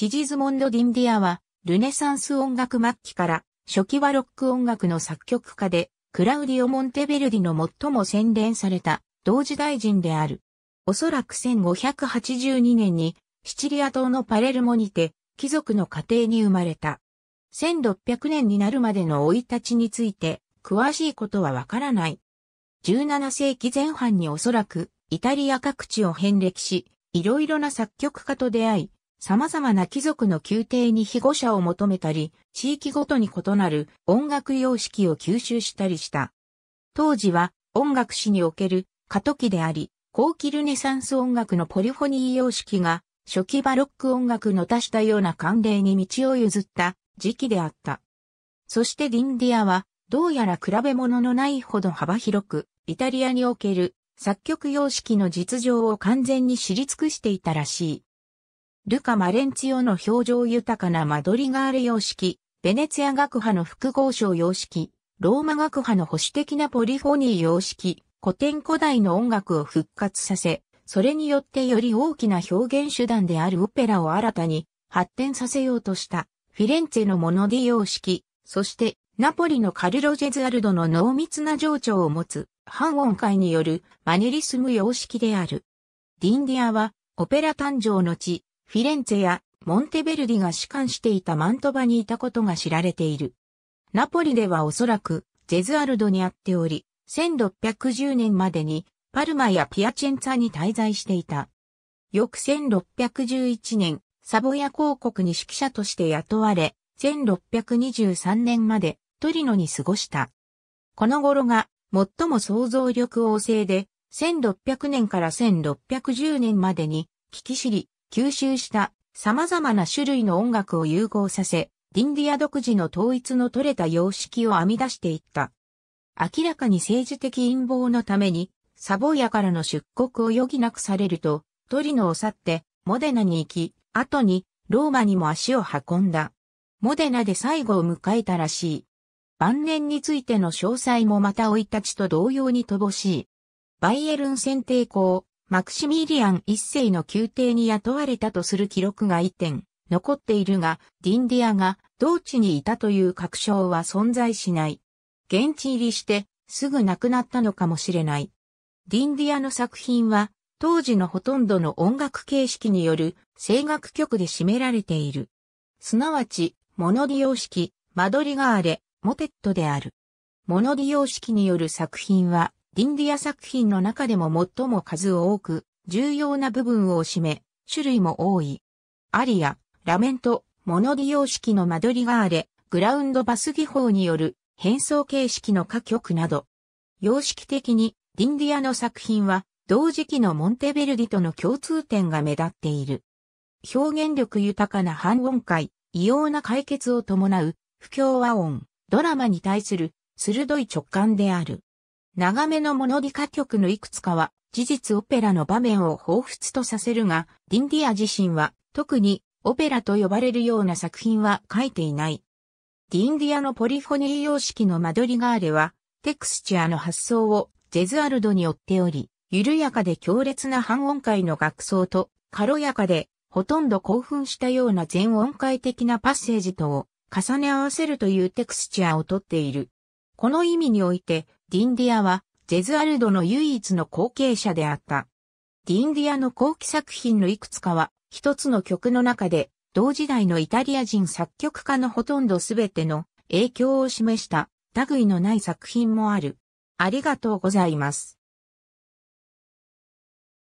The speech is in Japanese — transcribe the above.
シジズモンド・ディンディアは、ルネサンス音楽末期から初期はロック音楽の作曲家で、クラウディオ・モンテベルディの最も洗練された同時代人である。おそらく1582年にシチリア島のパレルモにて貴族の家庭に生まれた。1600年になるまでの生い立ちについて詳しいことはわからない。17世紀前半におそらくイタリア各地を遍歴し、いろいろな作曲家と出会い、様々な貴族の宮廷に被護者を求めたり、地域ごとに異なる音楽様式を吸収したりした。当時は音楽史における過渡期であり、後期ルネサンス音楽のポリフォニー様式が初期バロック音楽の多たような慣例に道を譲った時期であった。そしてディンディアはどうやら比べ物のないほど幅広く、イタリアにおける作曲様式の実情を完全に知り尽くしていたらしい。ルカ・マレンツィオの表情豊かなマドリガール様式、ベネツィア学派の複合賞様式、ローマ学派の保守的なポリフォニー様式、古典古代の音楽を復活させ、それによってより大きな表現手段であるオペラを新たに発展させようとしたフィレンツェのモノディ様式、そしてナポリのカルロ・ジェズアルドの濃密な情緒を持つ半音階によるマネリスム様式である。ディンディアはオペラ誕生の地、フィレンツェやモンテベルディが主管していたマントバにいたことが知られている。ナポリではおそらくゼズアルドにあっており、1610年までにパルマやピアチェンツァに滞在していた。翌1611年、サボヤ公国に指揮者として雇われ、1623年までトリノに過ごした。この頃が最も想像力旺盛で、1600年から1610年までに、聞き知り、吸収した様々な種類の音楽を融合させ、ディンディア独自の統一の取れた様式を編み出していった。明らかに政治的陰謀のために、サボヤからの出国を余儀なくされると、トリノを去って、モデナに行き、後に、ローマにも足を運んだ。モデナで最後を迎えたらしい。晩年についての詳細もまた老いたちと同様に乏しい。バイエルン選定校、マクシミリアン一世の宮廷に雇われたとする記録が一点残っているが、ディンディアが同地にいたという確証は存在しない。現地入りしてすぐ亡くなったのかもしれない。ディンディアの作品は当時のほとんどの音楽形式による声楽曲で占められている。すなわち、モノディ式、マドリガーレ、モテットである。モノディ式による作品はディンディア作品の中でも最も数多く、重要な部分を占め、種類も多い。アリア、ラメント、モノディ様式の間取りがあれ、グラウンドバス技法による変装形式の歌曲など。様式的に、ディンディアの作品は、同時期のモンテベルディとの共通点が目立っている。表現力豊かな半音階、異様な解決を伴う、不協和音、ドラマに対する、鋭い直感である。長めのモノディカ曲のいくつかは、事実オペラの場面を彷彿とさせるが、ディンディア自身は、特に、オペラと呼ばれるような作品は書いていない。ディンディアのポリフォニー様式のマドリガーレは、テクスチャーの発想をジェズアルドに追っており、緩やかで強烈な半音階の楽奏と、軽やかで、ほとんど興奮したような全音階的なパッセージとを重ね合わせるというテクスチャーをとっている。この意味において、ディンディアは、ジェズアルドの唯一の後継者であった。ディンディアの後期作品のいくつかは、一つの曲の中で、同時代のイタリア人作曲家のほとんどすべての影響を示した、類のない作品もある。ありがとうございます。